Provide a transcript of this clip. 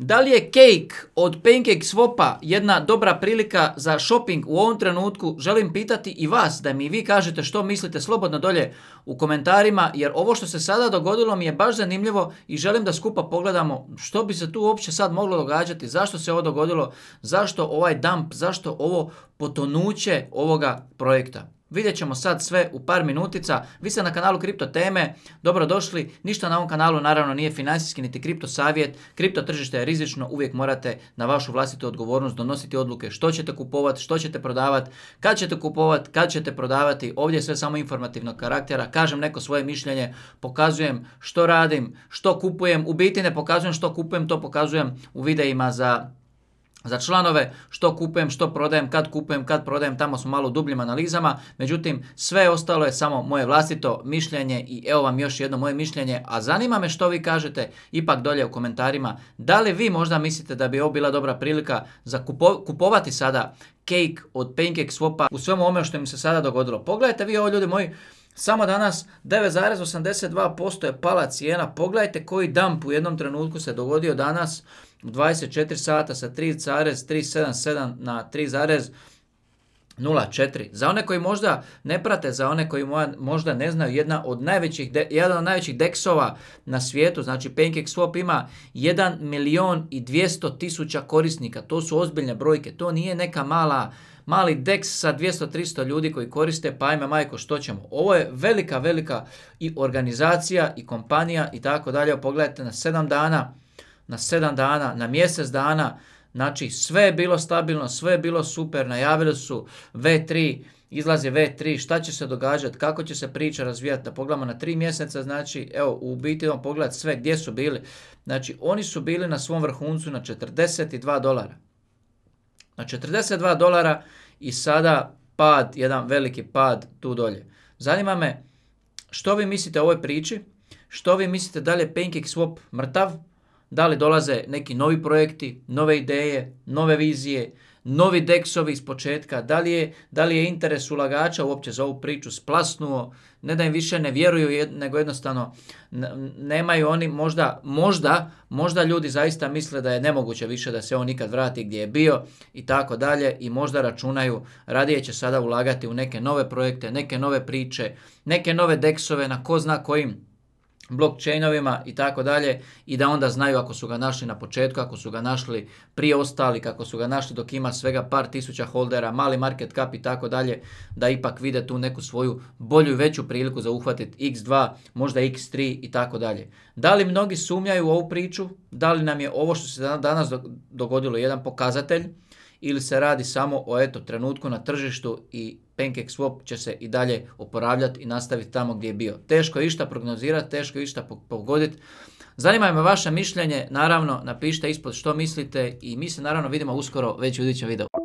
Da li je cake od Pancake Swapa jedna dobra prilika za shopping u ovom trenutku? Želim pitati i vas da mi vi kažete što mislite slobodno dolje u komentarima jer ovo što se sada dogodilo mi je baš zanimljivo i želim da skupa pogledamo što bi se tu uopće sad moglo događati, zašto se ovo dogodilo, zašto ovaj dump, zašto ovo potonuće ovoga projekta. Vidjet ćemo sad sve u par minutica. Vi ste na kanalu Kripto Teme, dobrodošli. Ništa na ovom kanalu naravno nije financijski niti kripto savjet. Kripto tržište je rizično, uvijek morate na vašu vlastitu odgovornost donositi odluke što ćete kupovati, što ćete prodavati, kad ćete kupovati, kad ćete prodavati. Ovdje je sve samo informativnog karaktera. Kažem neko svoje mišljenje, pokazujem što radim, što kupujem. U biti ne pokazujem što kupujem, to pokazujem u videima za za članove, što kupujem, što prodajem, kad kupujem, kad prodajem, tamo smo malo u dubljim analizama, međutim sve ostalo je samo moje vlastito mišljenje i evo vam još jedno moje mišljenje, a zanima me što vi kažete ipak dolje u komentarima, da li vi možda mislite da bi ovo bila dobra prilika za kupovati sada cake od Pancake Swapa u svemu ome što im se sada dogodilo. Pogledajte vi ovo ljudi moji, samo danas 9,82% je pala cijena. Pogledajte koji dump u jednom trenutku se dogodio danas u 24 sata sa 3,377 na 3, 0,4. Za one koji možda ne prate, za one koji možda ne znaju, jedna od najvećih, jedan od najvećih deksova na svijetu, znači Swap ima 1 milion i 200 tisuća korisnika. To su ozbiljne brojke, to nije neka mala mali deks sa 200-300 ljudi koji koriste, pa ajme majko što ćemo. Ovo je velika, velika i organizacija i kompanija i tako dalje. Pogledajte na 7 dana, na 7 dana, na mjesec dana, Znači sve je bilo stabilno, sve je bilo super, najavili su V3, izlazi V3, šta će se događati, kako će se priča razvijati, da pogledamo na tri mjeseca, znači evo u biti vam pogledati sve gdje su bili. Znači oni su bili na svom vrhuncu na 42 dolara. Na 42 dolara i sada pad, jedan veliki pad tu dolje. Zanima me što vi mislite o ovoj priči, što vi mislite da li je Pancake Swap mrtav, da li dolaze neki novi projekti, nove ideje, nove vizije, novi deksovi iz početka, da li je, da li je interes ulagača uopće za ovu priču splasnuo, ne da im više ne vjeruju, nego jednostavno nemaju oni možda, možda, možda ljudi zaista misle da je nemoguće više da se on nikad vrati gdje je bio i tako dalje i možda računaju, radije će sada ulagati u neke nove projekte, neke nove priče, neke nove deksove na ko zna kojim blockchainovima i tako dalje i da onda znaju ako su ga našli na početku, ako su ga našli prije ostali, kako su ga našli dok ima svega par tisuća holdera, mali market cap i tako dalje, da ipak vide tu neku svoju bolju i veću priliku za uhvatiti x2, možda x3 i tako dalje. Da li mnogi sumnjaju u ovu priču? Da li nam je ovo što se danas dogodilo jedan pokazatelj? ili se radi samo o eto trenutku na tržištu i pancake swap će se i dalje oporavljati i nastaviti tamo gdje je bio. Teško je išta prognozirati, teško je išta pogoditi. Zanima me vaše mišljenje, naravno napišite ispod što mislite i mi se naravno vidimo uskoro već u idućem videu.